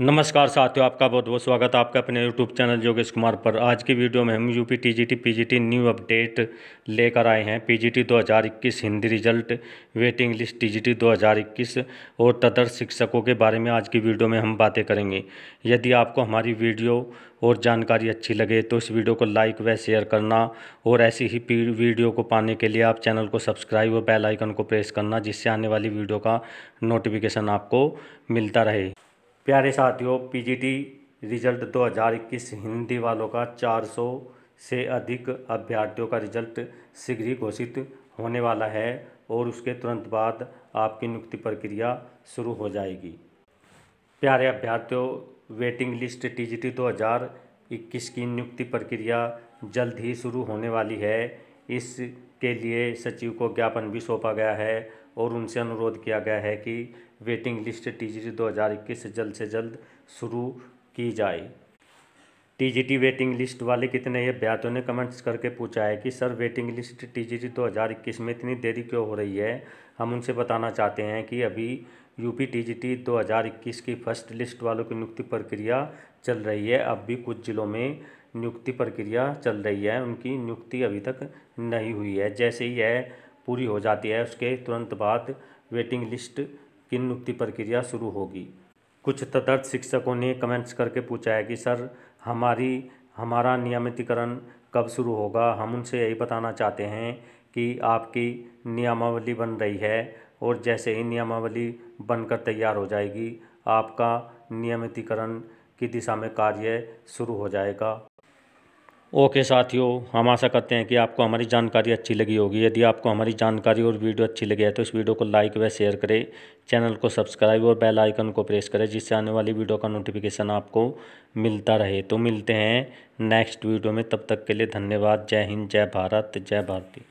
नमस्कार साथियों आपका बहुत बहुत स्वागत है आपका अपने यूट्यूब चैनल योगेश कुमार पर आज की वीडियो में हम UP TGT PGT new update लेकर आए हैं PGT 2021 Hindi result waiting list TGT 2021 और तदर शिक्षकों के बारे में आज की वीडियो में हम बातें करेंगे यदि आपको हमारी वीडियो और जानकारी अच्छी लगे तो इस वीडियो को लाइक व शेयर करना और ऐसी ही वीडियो को पाने के लिए आप चैनल को सब्सक्राइब और बेल आइकन को प्रेस करना जिससे आने वाली वीडियो का नोटिफिकेशन आपको मिलता रहे प्यारे साथियों पीजीटी रिजल्ट 2021 हिंदी वालों का 400 से अधिक अभ्यर्थियों का रिजल्ट शीघ्र ही घोषित होने वाला है और उसके तुरंत बाद आपकी नियुक्ति प्रक्रिया शुरू हो जाएगी प्यारे अभ्यर्थियों वेटिंग लिस्ट टीजीटी 2021 की नियुक्ति प्रक्रिया जल्द ही शुरू होने वाली है इसके लिए सचिव को ज्ञापन भी सौंपा गया है और उनसे अनुरोध किया गया है कि वेटिंग लिस्ट टीजीटी 2021 जल्द से जल्द शुरू की जाए टीजीटी वेटिंग लिस्ट वाले कितने अभ्यर्थियों ने कमेंट्स करके पूछा है कि सर वेटिंग लिस्ट टीजीटी 2021 में इतनी देरी क्यों हो रही है हम उनसे बताना चाहते हैं कि अभी यूपी टीजीटी 2021 की फर्स्ट लिस्ट वालों की नियुक्ति प्रक्रिया चल रही है अब भी कुछ ज़िलों में नियुक्ति प्रक्रिया चल रही है उनकी नियुक्ति अभी तक नहीं हुई है जैसे ही यह पूरी हो जाती है उसके तुरंत बाद वेटिंग लिस्ट की नियुक्ति प्रक्रिया शुरू होगी कुछ तदर्थ शिक्षकों ने कमेंट्स करके पूछा है कि सर हमारी हमारा नियमितीकरण कब शुरू होगा हम उनसे यही बताना चाहते हैं कि आपकी नियमावली बन रही है और जैसे ही नियमावली बनकर तैयार हो जाएगी आपका नियमितीकरण की दिशा में कार्य शुरू हो जाएगा ओके साथियों हम आशा करते हैं कि आपको हमारी जानकारी अच्छी लगी होगी यदि आपको हमारी जानकारी और वीडियो अच्छी लगी है तो इस वीडियो को लाइक व शेयर करें चैनल को सब्सक्राइब और बेल आइकन को प्रेस करें जिससे आने वाली वीडियो का नोटिफिकेशन आपको मिलता रहे तो मिलते हैं नेक्स्ट वीडियो में तब तक के लिए धन्यवाद जय हिंद जय भारत जय भारती